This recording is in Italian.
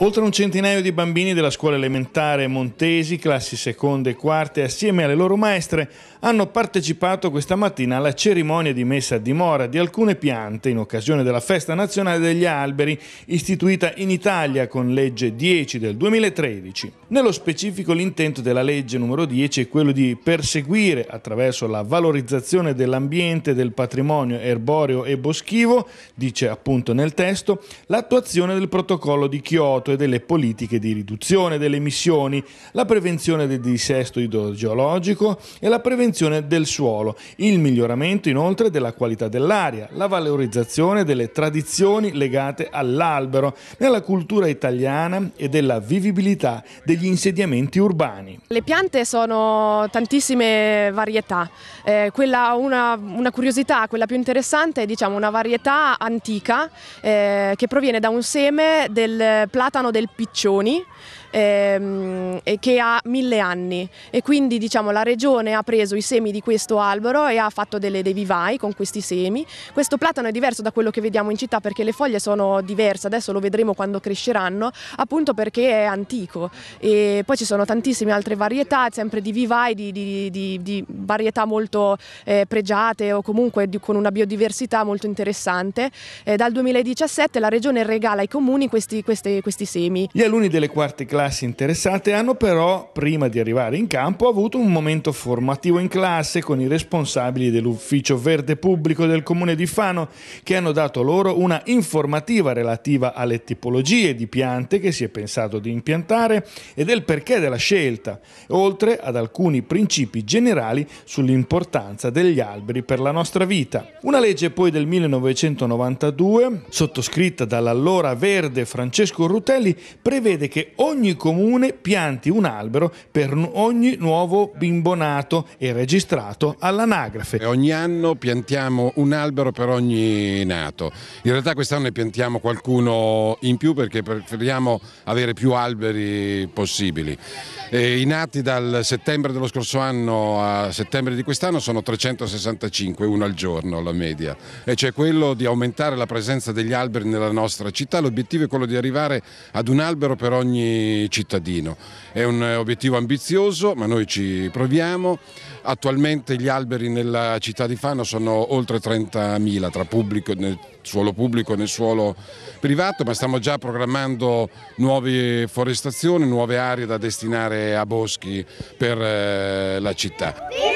Oltre un centinaio di bambini della scuola elementare Montesi, classi seconde e quarte, assieme alle loro maestre, hanno partecipato questa mattina alla cerimonia di messa a dimora di alcune piante in occasione della Festa Nazionale degli Alberi, istituita in Italia con legge 10 del 2013. Nello specifico l'intento della legge numero 10 è quello di perseguire, attraverso la valorizzazione dell'ambiente, e del patrimonio erboreo e boschivo, dice appunto nel testo, contesto l'attuazione del protocollo di Kyoto e delle politiche di riduzione delle emissioni, la prevenzione del dissesto idrogeologico e la prevenzione del suolo, il miglioramento inoltre della qualità dell'aria, la valorizzazione delle tradizioni legate all'albero, nella cultura italiana e della vivibilità degli insediamenti urbani. Le piante sono tantissime varietà, eh, quella, una, una, curiosità, quella più interessante è diciamo, una varietà antica eh, eh, che proviene da un seme del platano del Piccioni ehm, che ha mille anni e quindi diciamo, la regione ha preso i semi di questo albero e ha fatto delle, dei vivai con questi semi. Questo platano è diverso da quello che vediamo in città perché le foglie sono diverse, adesso lo vedremo quando cresceranno, appunto perché è antico e poi ci sono tantissime altre varietà, sempre di vivai, di, di, di, di varietà molto eh, pregiate o comunque con una biodiversità molto interessante. Eh, dal 2017 la regione regala ai comuni questi, questi, questi semi. Gli alunni delle quarte classi classi interessate hanno però, prima di arrivare in campo, avuto un momento formativo in classe con i responsabili dell'ufficio verde pubblico del comune di Fano, che hanno dato loro una informativa relativa alle tipologie di piante che si è pensato di impiantare e del perché della scelta, oltre ad alcuni principi generali sull'importanza degli alberi per la nostra vita. Una legge poi del 1992, sottoscritta dall'allora verde Francesco Rutelli, prevede che ogni ogni comune pianti un albero per ogni nuovo bimbo nato e registrato all'anagrafe. Ogni anno piantiamo un albero per ogni nato. In realtà quest'anno ne piantiamo qualcuno in più perché preferiamo avere più alberi possibili. E I nati dal settembre dello scorso anno a settembre di quest'anno sono 365, uno al giorno la media. E c'è cioè quello di aumentare la presenza degli alberi nella nostra città. L'obiettivo è quello di arrivare ad un albero per ogni cittadino. È un obiettivo ambizioso, ma noi ci proviamo. Attualmente gli alberi nella città di Fano sono oltre 30.000 tra pubblico, nel suolo pubblico e nel suolo privato, ma stiamo già programmando nuove forestazioni, nuove aree da destinare a boschi per eh, la città.